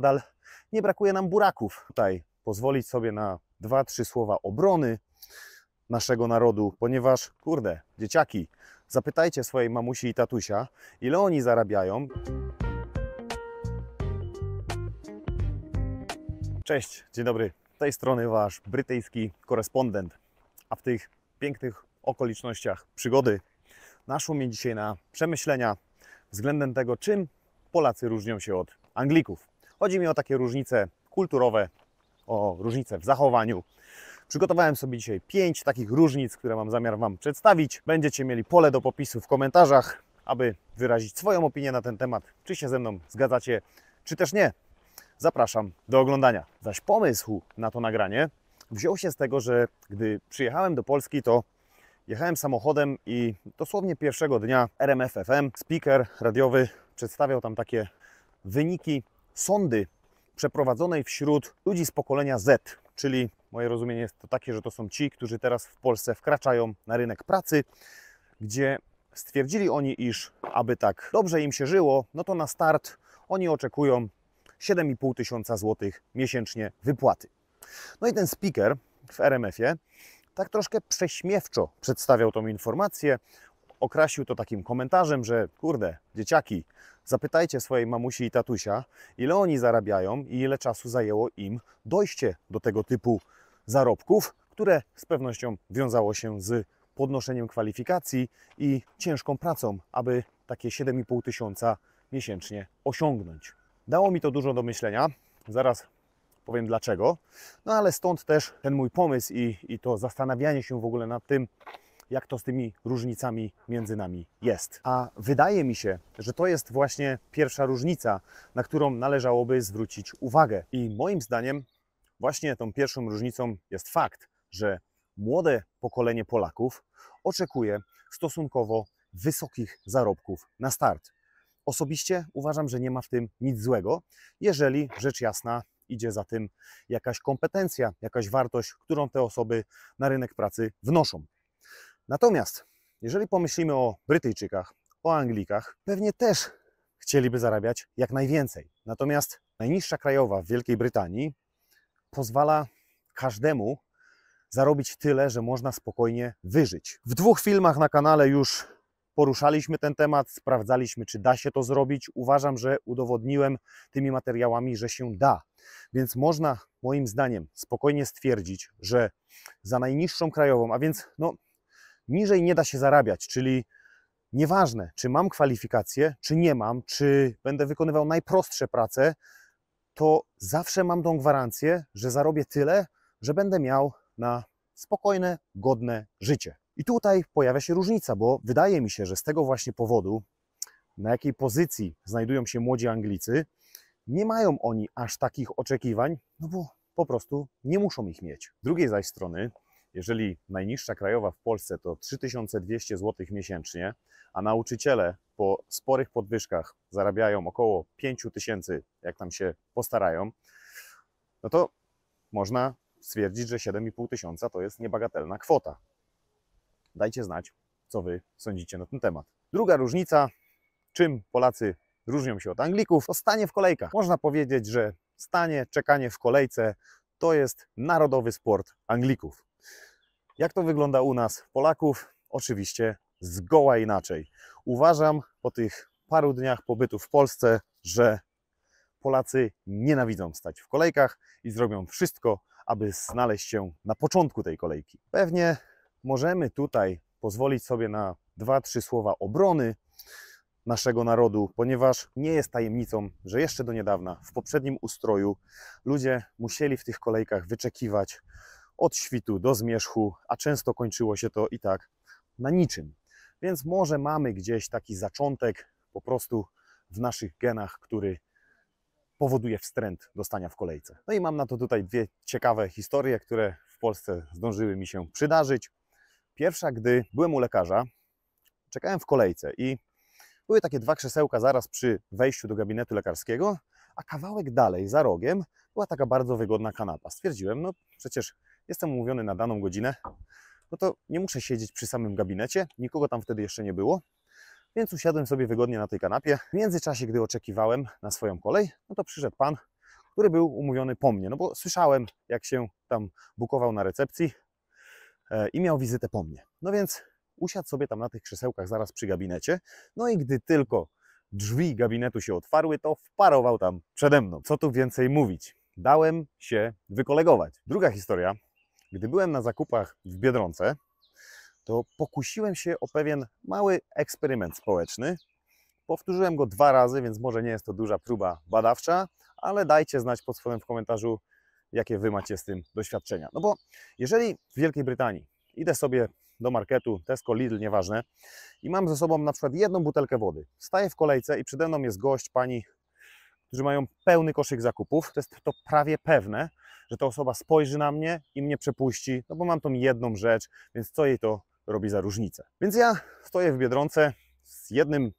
nadal nie brakuje nam buraków. Tutaj pozwolić sobie na dwa, trzy słowa obrony naszego narodu, ponieważ, kurde, dzieciaki, zapytajcie swojej mamusi i tatusia, ile oni zarabiają. Cześć, dzień dobry. Z tej strony Wasz brytyjski korespondent. A w tych pięknych okolicznościach przygody naszło mnie dzisiaj na przemyślenia względem tego, czym Polacy różnią się od Anglików. Chodzi mi o takie różnice kulturowe, o różnice w zachowaniu. Przygotowałem sobie dzisiaj pięć takich różnic, które mam zamiar Wam przedstawić. Będziecie mieli pole do popisu w komentarzach, aby wyrazić swoją opinię na ten temat, czy się ze mną zgadzacie, czy też nie. Zapraszam do oglądania. Zaś pomysł na to nagranie wziął się z tego, że gdy przyjechałem do Polski, to jechałem samochodem i dosłownie pierwszego dnia RMF FM, speaker radiowy, przedstawiał tam takie wyniki sondy przeprowadzonej wśród ludzi z pokolenia Z, czyli moje rozumienie jest to takie, że to są ci, którzy teraz w Polsce wkraczają na rynek pracy, gdzie stwierdzili oni, iż aby tak dobrze im się żyło, no to na start oni oczekują 7,5 tysiąca złotych miesięcznie wypłaty. No i ten speaker w RMF-ie tak troszkę prześmiewczo przedstawiał tą informację, okrasił to takim komentarzem, że kurde, dzieciaki, zapytajcie swojej mamusi i tatusia, ile oni zarabiają i ile czasu zajęło im dojście do tego typu zarobków, które z pewnością wiązało się z podnoszeniem kwalifikacji i ciężką pracą, aby takie 7,5 tysiąca miesięcznie osiągnąć. Dało mi to dużo do myślenia, zaraz powiem dlaczego, no ale stąd też ten mój pomysł i, i to zastanawianie się w ogóle nad tym, jak to z tymi różnicami między nami jest. A wydaje mi się, że to jest właśnie pierwsza różnica, na którą należałoby zwrócić uwagę. I moim zdaniem, właśnie tą pierwszą różnicą jest fakt, że młode pokolenie Polaków oczekuje stosunkowo wysokich zarobków na start. Osobiście uważam, że nie ma w tym nic złego, jeżeli rzecz jasna idzie za tym jakaś kompetencja, jakaś wartość, którą te osoby na rynek pracy wnoszą. Natomiast jeżeli pomyślimy o Brytyjczykach, o Anglikach, pewnie też chcieliby zarabiać jak najwięcej. Natomiast najniższa krajowa w Wielkiej Brytanii pozwala każdemu zarobić tyle, że można spokojnie wyżyć. W dwóch filmach na kanale już poruszaliśmy ten temat, sprawdzaliśmy, czy da się to zrobić. Uważam, że udowodniłem tymi materiałami, że się da. Więc można, moim zdaniem, spokojnie stwierdzić, że za najniższą krajową, a więc no, Niżej nie da się zarabiać, czyli nieważne, czy mam kwalifikacje, czy nie mam, czy będę wykonywał najprostsze prace, to zawsze mam tą gwarancję, że zarobię tyle, że będę miał na spokojne, godne życie. I tutaj pojawia się różnica, bo wydaje mi się, że z tego właśnie powodu, na jakiej pozycji znajdują się młodzi Anglicy, nie mają oni aż takich oczekiwań, no bo po prostu nie muszą ich mieć. Z drugiej zaś strony, jeżeli najniższa krajowa w Polsce to 3200 zł miesięcznie, a nauczyciele po sporych podwyżkach zarabiają około 5000, jak tam się postarają, no to można stwierdzić, że 7,5 tysiąca to jest niebagatelna kwota. Dajcie znać, co Wy sądzicie na ten temat. Druga różnica, czym Polacy różnią się od Anglików, to stanie w kolejkach. Można powiedzieć, że stanie, czekanie w kolejce to jest narodowy sport Anglików. Jak to wygląda u nas, Polaków? Oczywiście zgoła inaczej. Uważam po tych paru dniach pobytu w Polsce, że Polacy nienawidzą stać w kolejkach i zrobią wszystko, aby znaleźć się na początku tej kolejki. Pewnie możemy tutaj pozwolić sobie na dwa, trzy słowa obrony naszego narodu, ponieważ nie jest tajemnicą, że jeszcze do niedawna w poprzednim ustroju ludzie musieli w tych kolejkach wyczekiwać od świtu do zmierzchu, a często kończyło się to i tak na niczym. Więc może mamy gdzieś taki zaczątek po prostu w naszych genach, który powoduje wstręt do stania w kolejce. No i mam na to tutaj dwie ciekawe historie, które w Polsce zdążyły mi się przydarzyć. Pierwsza, gdy byłem u lekarza, czekałem w kolejce i były takie dwa krzesełka zaraz przy wejściu do gabinetu lekarskiego, a kawałek dalej, za rogiem, była taka bardzo wygodna kanapa. Stwierdziłem, no przecież jestem umówiony na daną godzinę, no to nie muszę siedzieć przy samym gabinecie, nikogo tam wtedy jeszcze nie było, więc usiadłem sobie wygodnie na tej kanapie. W międzyczasie, gdy oczekiwałem na swoją kolej, no to przyszedł pan, który był umówiony po mnie, no bo słyszałem, jak się tam bukował na recepcji e, i miał wizytę po mnie. No więc usiadł sobie tam na tych krzesełkach zaraz przy gabinecie, no i gdy tylko drzwi gabinetu się otwarły, to wparował tam przede mną. Co tu więcej mówić? Dałem się wykolegować. Druga historia gdy byłem na zakupach w Biedronce, to pokusiłem się o pewien mały eksperyment społeczny. Powtórzyłem go dwa razy, więc może nie jest to duża próba badawcza, ale dajcie znać pod spodem w komentarzu, jakie Wy macie z tym doświadczenia. No bo jeżeli w Wielkiej Brytanii idę sobie do marketu, Tesco, Lidl, nieważne, i mam ze sobą na przykład jedną butelkę wody, staję w kolejce i przede mną jest gość, pani, którzy mają pełny koszyk zakupów, to jest to prawie pewne, że ta osoba spojrzy na mnie i mnie przepuści, no bo mam tą jedną rzecz, więc co jej to robi za różnicę. Więc ja stoję w Biedronce z jednym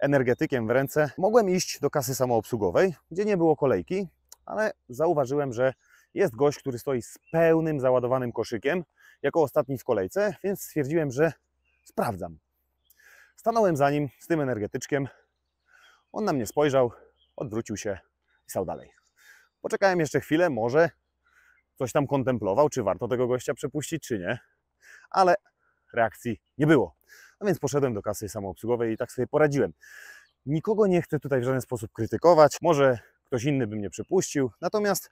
energetykiem w ręce. Mogłem iść do kasy samoobsługowej, gdzie nie było kolejki, ale zauważyłem, że jest gość, który stoi z pełnym załadowanym koszykiem, jako ostatni w kolejce, więc stwierdziłem, że sprawdzam. Stanąłem za nim z tym energetyczkiem. On na mnie spojrzał, odwrócił się i stał dalej. Poczekałem jeszcze chwilę, może coś tam kontemplował, czy warto tego gościa przepuścić, czy nie. Ale reakcji nie było. No więc poszedłem do kasy samoobsługowej i tak sobie poradziłem. Nikogo nie chcę tutaj w żaden sposób krytykować. Może ktoś inny by mnie przepuścił. Natomiast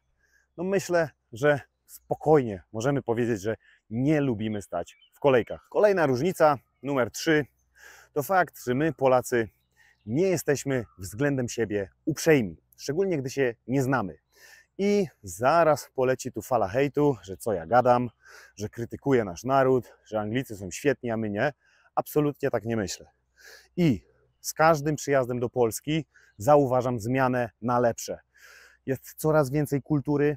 no myślę, że spokojnie możemy powiedzieć, że nie lubimy stać w kolejkach. Kolejna różnica, numer 3, to fakt, że my Polacy nie jesteśmy względem siebie uprzejmi, szczególnie gdy się nie znamy i zaraz poleci tu fala hejtu, że co ja gadam, że krytykuję nasz naród, że Anglicy są świetni, a my nie. Absolutnie tak nie myślę. I z każdym przyjazdem do Polski zauważam zmianę na lepsze. Jest coraz więcej kultury,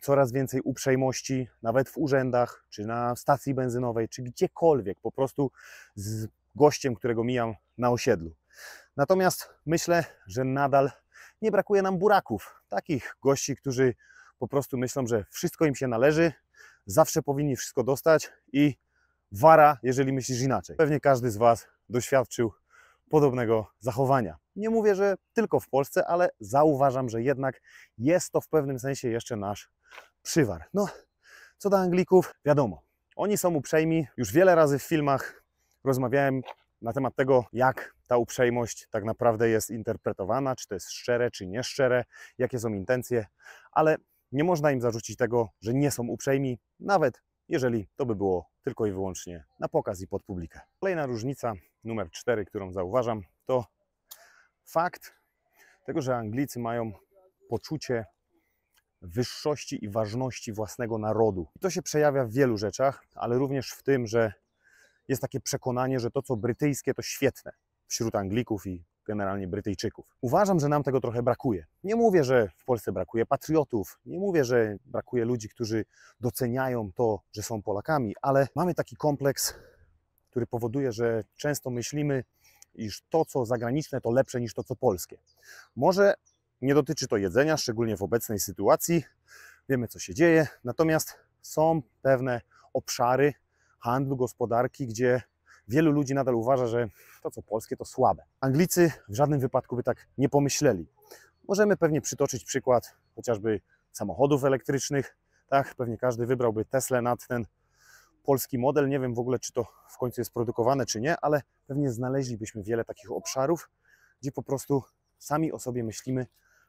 coraz więcej uprzejmości, nawet w urzędach, czy na stacji benzynowej, czy gdziekolwiek, po prostu z gościem, którego mijam na osiedlu. Natomiast myślę, że nadal nie brakuje nam buraków, takich gości, którzy po prostu myślą, że wszystko im się należy, zawsze powinni wszystko dostać i wara, jeżeli myślisz inaczej. Pewnie każdy z Was doświadczył podobnego zachowania. Nie mówię, że tylko w Polsce, ale zauważam, że jednak jest to w pewnym sensie jeszcze nasz przywar. No, co do Anglików, wiadomo, oni są uprzejmi. Już wiele razy w filmach rozmawiałem na temat tego, jak ta uprzejmość tak naprawdę jest interpretowana, czy to jest szczere, czy nieszczere, jakie są intencje, ale nie można im zarzucić tego, że nie są uprzejmi, nawet jeżeli to by było tylko i wyłącznie na pokaz i pod publikę. Kolejna różnica, numer 4, którą zauważam, to fakt tego, że Anglicy mają poczucie wyższości i ważności własnego narodu. I to się przejawia w wielu rzeczach, ale również w tym, że jest takie przekonanie, że to, co brytyjskie, to świetne wśród Anglików i generalnie Brytyjczyków. Uważam, że nam tego trochę brakuje. Nie mówię, że w Polsce brakuje patriotów, nie mówię, że brakuje ludzi, którzy doceniają to, że są Polakami, ale mamy taki kompleks, który powoduje, że często myślimy, iż to, co zagraniczne, to lepsze niż to, co polskie. Może nie dotyczy to jedzenia, szczególnie w obecnej sytuacji. Wiemy, co się dzieje, natomiast są pewne obszary, handlu, gospodarki, gdzie wielu ludzi nadal uważa, że to co polskie to słabe. Anglicy w żadnym wypadku by tak nie pomyśleli. Możemy pewnie przytoczyć przykład chociażby samochodów elektrycznych. Tak, pewnie każdy wybrałby Tesla nad ten polski model. Nie wiem w ogóle, czy to w końcu jest produkowane, czy nie, ale pewnie znaleźlibyśmy wiele takich obszarów, gdzie po prostu sami o sobie myślimy,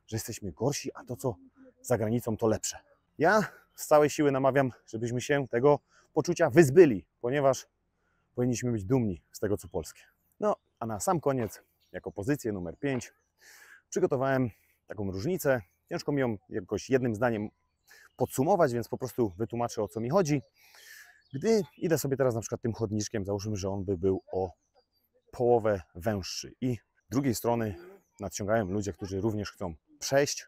że jesteśmy gorsi, a to co za granicą to lepsze. Ja z całej siły namawiam, żebyśmy się tego poczucia wyzbyli, ponieważ powinniśmy być dumni z tego, co polskie. No, a na sam koniec, jako pozycję numer 5, przygotowałem taką różnicę. Ciężko mi ją jakoś jednym zdaniem podsumować, więc po prostu wytłumaczę, o co mi chodzi. Gdy idę sobie teraz na przykład tym chodniczkiem, załóżmy, że on by był o połowę węższy i drugiej strony nadciągają ludzie, którzy również chcą przejść,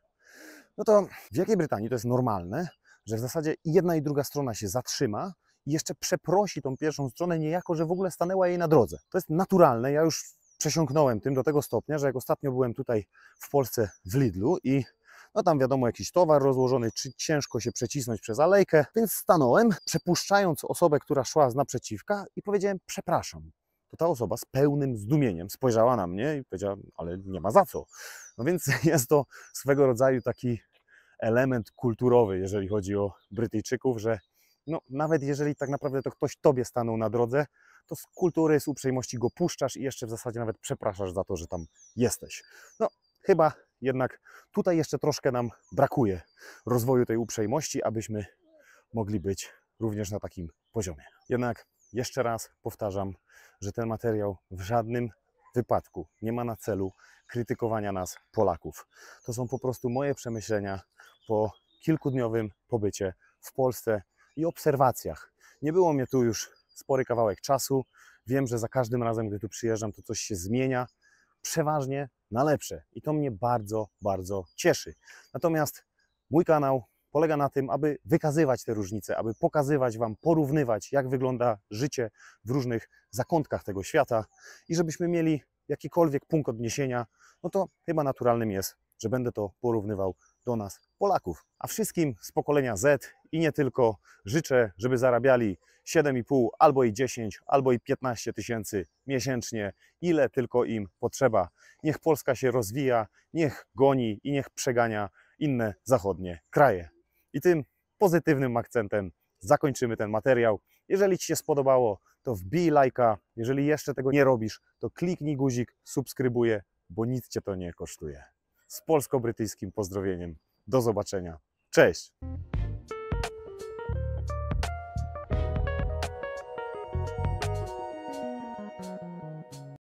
no to w Wielkiej Brytanii to jest normalne, że w zasadzie jedna i druga strona się zatrzyma i jeszcze przeprosi tą pierwszą stronę, niejako, że w ogóle stanęła jej na drodze. To jest naturalne. Ja już przesiąknąłem tym do tego stopnia, że jak ostatnio byłem tutaj w Polsce w Lidlu i no tam wiadomo jakiś towar rozłożony, czy ciężko się przecisnąć przez alejkę, więc stanąłem, przepuszczając osobę, która szła z naprzeciwka i powiedziałem przepraszam. To ta osoba z pełnym zdumieniem spojrzała na mnie i powiedziała, ale nie ma za co. No więc jest to swego rodzaju taki element kulturowy, jeżeli chodzi o Brytyjczyków, że no, nawet jeżeli tak naprawdę to ktoś tobie stanął na drodze, to z kultury, z uprzejmości go puszczasz i jeszcze w zasadzie nawet przepraszasz za to, że tam jesteś. No, chyba jednak tutaj jeszcze troszkę nam brakuje rozwoju tej uprzejmości, abyśmy mogli być również na takim poziomie. Jednak jeszcze raz powtarzam, że ten materiał w żadnym wypadku nie ma na celu krytykowania nas, Polaków. To są po prostu moje przemyślenia po kilkudniowym pobycie w Polsce i obserwacjach. Nie było mnie tu już spory kawałek czasu. Wiem, że za każdym razem, gdy tu przyjeżdżam, to coś się zmienia, przeważnie na lepsze i to mnie bardzo, bardzo cieszy. Natomiast mój kanał polega na tym, aby wykazywać te różnice, aby pokazywać Wam, porównywać, jak wygląda życie w różnych zakątkach tego świata i żebyśmy mieli jakikolwiek punkt odniesienia, no to chyba naturalnym jest, że będę to porównywał do nas, Polaków. A wszystkim z pokolenia Z i nie tylko życzę, żeby zarabiali 7,5 albo i 10, albo i 15 tysięcy miesięcznie, ile tylko im potrzeba. Niech Polska się rozwija, niech goni i niech przegania inne zachodnie kraje. I tym pozytywnym akcentem zakończymy ten materiał. Jeżeli Ci się spodobało, to wbij lajka. Jeżeli jeszcze tego nie robisz, to kliknij guzik subskrybuję, bo nic Cię to nie kosztuje. Z polsko-brytyjskim pozdrowieniem. Do zobaczenia. Cześć!